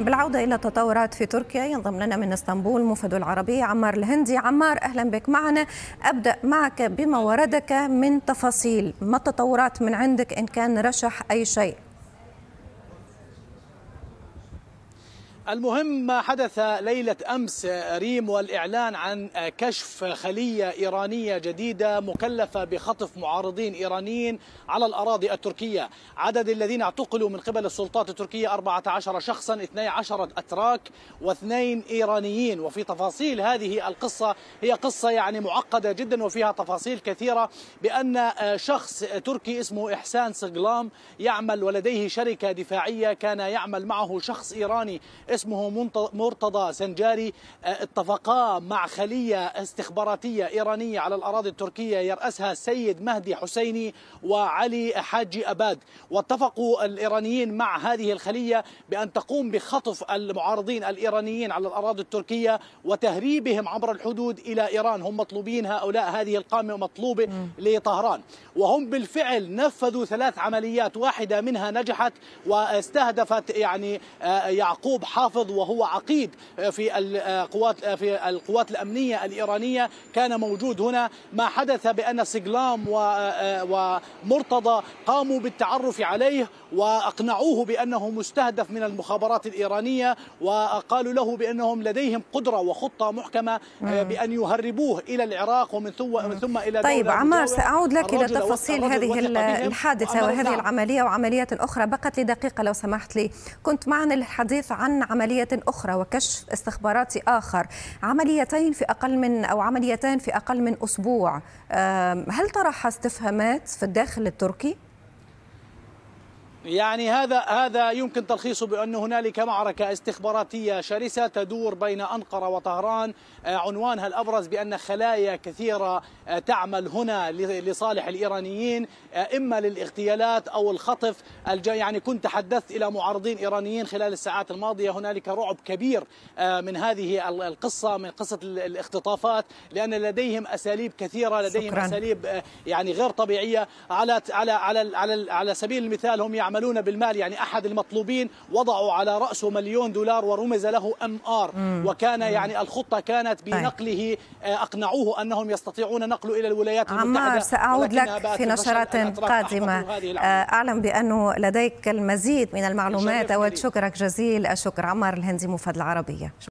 بالعودة إلى التطورات في تركيا ينضم لنا من اسطنبول مفد العربي عمار الهندي عمار أهلا بك معنا أبدأ معك بما وردك من تفاصيل ما التطورات من عندك إن كان رشح أي شيء المهم ما حدث ليلة أمس ريم والإعلان عن كشف خلية إيرانية جديدة مكلفة بخطف معارضين إيرانيين على الأراضي التركية عدد الذين اعتقلوا من قبل السلطات التركية 14 شخصا 12 أتراك واثنين إيرانيين وفي تفاصيل هذه القصة هي قصة يعني معقدة جدا وفيها تفاصيل كثيرة بأن شخص تركي اسمه إحسان سغلام يعمل ولديه شركة دفاعية كان يعمل معه شخص إيراني اسمه مرتضى سنجاري آه، اتفقا مع خلية استخباراتية إيرانية على الأراضي التركية يرأسها السيد مهدي حسيني وعلي حاجي أباد واتفقوا الإيرانيين مع هذه الخلية بأن تقوم بخطف المعارضين الإيرانيين على الأراضي التركية وتهريبهم عبر الحدود إلى إيران هم مطلوبين هؤلاء هذه القامة مطلوبة لطهران وهم بالفعل نفذوا ثلاث عمليات واحدة منها نجحت واستهدفت يعني آه، يعقوب حاطب حافظ وهو عقيد آه، في القوات آه، آه، في القوات الامنيه الايرانيه كان موجود هنا ما حدث بان سجلام ومرتضى قاموا بالتعرف عليه واقنعوه بانه مستهدف من المخابرات الايرانيه وقالوا له بانهم لديهم قدره وخطه محكمه بان يهربوه الى العراق ومن ثم ثم الى طيب عمار ساعود لك الى تفاصيل هذه الحادثه وهذه العمليه وعمليات اخرى بقت لدقيقه لو سمحت لي كنت معنا الحديث عن عملية أخرى وكشف استخباراتي آخر عمليتين في أقل من أو عمليتان في أقل من أسبوع هل طرح استفهامات في الداخل التركي؟ يعني هذا هذا يمكن تلخيصه بأن هنالك معركة استخباراتية شرسة تدور بين أنقرة وطهران آه، عنوانها الأبرز بأن خلايا كثيرة آه، تعمل هنا لصالح الإيرانيين آه، إما للاغتيالات أو الخطف يعني كنت تحدثت إلى معارضين إيرانيين خلال الساعات الماضية هنالك رعب كبير من هذه القصة من قصة الاختطافات لأن لديهم أساليب كثيرة لديهم شكرا. أساليب يعني غير طبيعية على على على على, سبيل المثال هم يعملون يعملون بالمال يعني أحد المطلوبين وضعوا على رأسه مليون دولار ورمز له ام ار وكان يعني الخطة كانت طيب. بنقله آه، أقنعوه أنهم يستطيعون نقله إلى الولايات المتحدة عمار سأعود لك في نشرات قادمة آه، أعلم بأنه لديك المزيد من المعلومات أود شكرك جزيل الشكر عمار الهندي مفاد العربية